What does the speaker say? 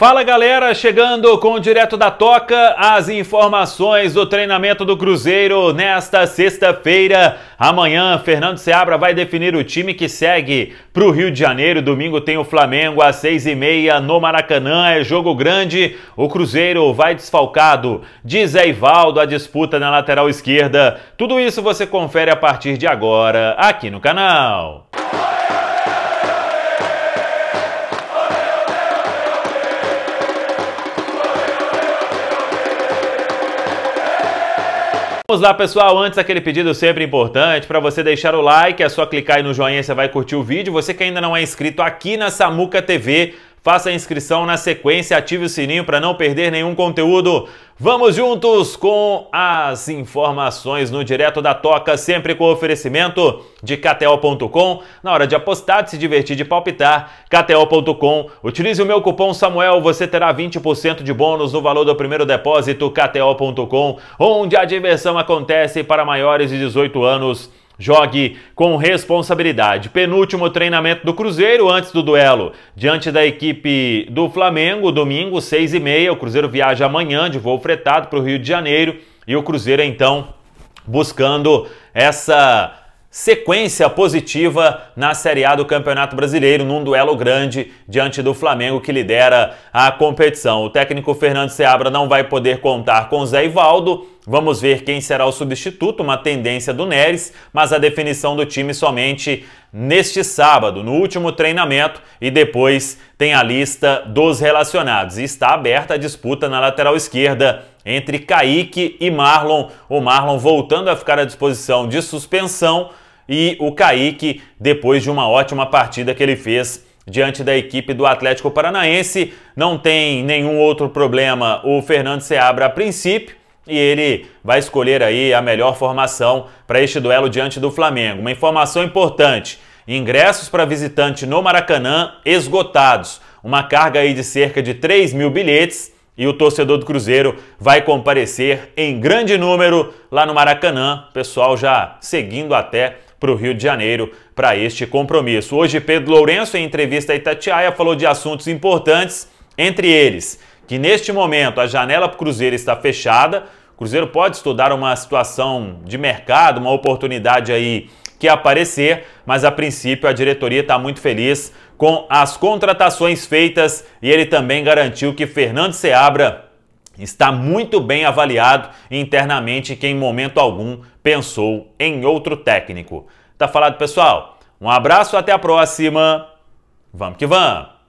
Fala galera, chegando com o Direto da Toca, as informações do treinamento do Cruzeiro nesta sexta-feira. Amanhã, Fernando Seabra vai definir o time que segue para o Rio de Janeiro. Domingo tem o Flamengo às seis e meia no Maracanã, é jogo grande. O Cruzeiro vai desfalcado de Zé Ivaldo, a disputa na lateral esquerda. Tudo isso você confere a partir de agora aqui no canal. Vamos lá, pessoal. Antes, aquele pedido sempre importante para você deixar o like. É só clicar aí no joinha, você vai curtir o vídeo. Você que ainda não é inscrito aqui na Samuca TV, faça a inscrição na sequência, ative o sininho para não perder nenhum conteúdo. Vamos juntos com as informações no Direto da Toca, sempre com oferecimento de KTO.com. Na hora de apostar, de se divertir, de palpitar, KTO.com. Utilize o meu cupom Samuel, você terá 20% de bônus no valor do primeiro depósito, KTO.com, onde a diversão acontece para maiores de 18 anos. Jogue com responsabilidade. Penúltimo treinamento do Cruzeiro antes do duelo. Diante da equipe do Flamengo, domingo, seis e meia. O Cruzeiro viaja amanhã de voo fretado para o Rio de Janeiro. E o Cruzeiro, então, buscando essa sequência positiva na Série A do Campeonato Brasileiro, num duelo grande diante do Flamengo que lidera a competição. O técnico Fernando Seabra não vai poder contar com Zé Ivaldo, Vamos ver quem será o substituto, uma tendência do Neres, mas a definição do time somente neste sábado, no último treinamento, e depois tem a lista dos relacionados. E está aberta a disputa na lateral esquerda entre Kaique e Marlon. O Marlon voltando a ficar à disposição de suspensão e o Kaique, depois de uma ótima partida que ele fez diante da equipe do Atlético Paranaense. Não tem nenhum outro problema o Fernando Seabra a princípio e ele vai escolher aí a melhor formação para este duelo diante do Flamengo. Uma informação importante: ingressos para visitante no Maracanã esgotados. Uma carga aí de cerca de 3 mil bilhetes. E o torcedor do Cruzeiro vai comparecer em grande número lá no Maracanã. O pessoal já seguindo até para o Rio de Janeiro para este compromisso. Hoje, Pedro Lourenço, em entrevista à Itatiaia, falou de assuntos importantes, entre eles que neste momento a janela para o Cruzeiro está fechada. O Cruzeiro pode estudar uma situação de mercado, uma oportunidade aí que aparecer, mas a princípio a diretoria está muito feliz com as contratações feitas e ele também garantiu que Fernando Seabra está muito bem avaliado internamente quem em momento algum pensou em outro técnico. Tá falado, pessoal? Um abraço, até a próxima. Vamos que vamos!